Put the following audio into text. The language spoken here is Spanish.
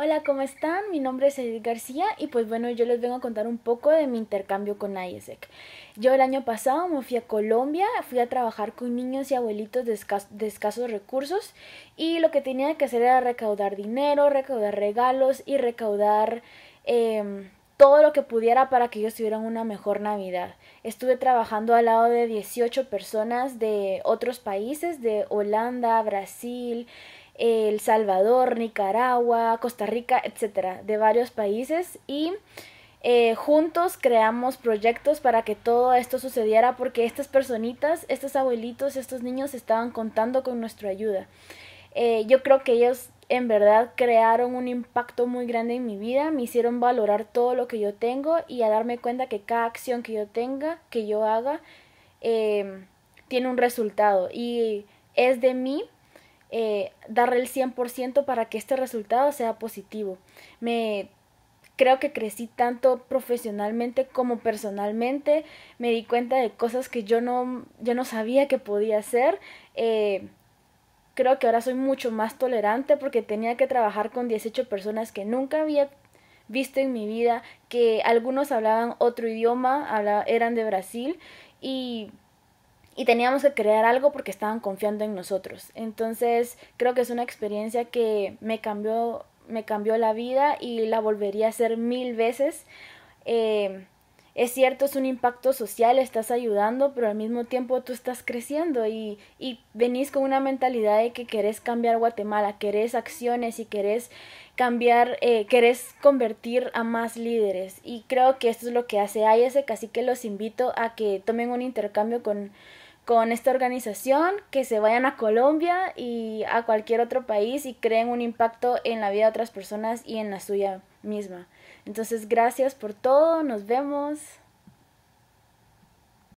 Hola, ¿cómo están? Mi nombre es Edith García y pues bueno, yo les vengo a contar un poco de mi intercambio con IESEC. Yo el año pasado me fui a Colombia, fui a trabajar con niños y abuelitos de, escasos recursos y lo que tenía que hacer era recaudar dinero, recaudar regalos y recaudar... Em, todo lo que pudiera para que ellos tuvieran una mejor Navidad. Estuve trabajando al lado de 18 personas de otros países, de Holanda, Brasil, El Salvador, Nicaragua, Costa Rica, etcétera, de varios países y eh, juntos creamos proyectos para que todo esto sucediera porque estas personitas, estos abuelitos, estos niños estaban contando con nuestra ayuda. Eh, yo creo que ellos en verdad crearon un impacto muy grande en mi vida, me hicieron valorar todo lo que yo tengo y a darme cuenta que cada acción que yo tenga, que yo haga, em, tiene un resultado y es de mí eh, darle el 100% para que este resultado sea positivo. Me creo que crecí tanto profesionalmente como personalmente, me di cuenta de cosas que yo no, yo no sabía que podía hacer. Eh, creo que ahora soy mucho más tolerante porque tenía que trabajar con 18 personas que nunca había visto en mi vida, que algunos hablaban otro idioma, eran de Brasil y, teníamos que crear algo porque estaban confiando en nosotros. Entonces creo que es una experiencia que me cambió, me cambió la vida y la volvería a hacer mil veces. Eh, es cierto, es un impacto social, estás ayudando, pero al mismo tiempo tú estás creciendo y, y venís con una mentalidad de que querés cambiar Guatemala, querés acciones y querés cambiar, eh, querés convertir a más líderes. Y creo que esto es lo que hace ese así que los invito a que tomen un intercambio con con esta organización, que se vayan a Colombia y a cualquier otro país y creen un impacto en la vida de otras personas y en la suya misma. Entonces, gracias por todo, nos vemos.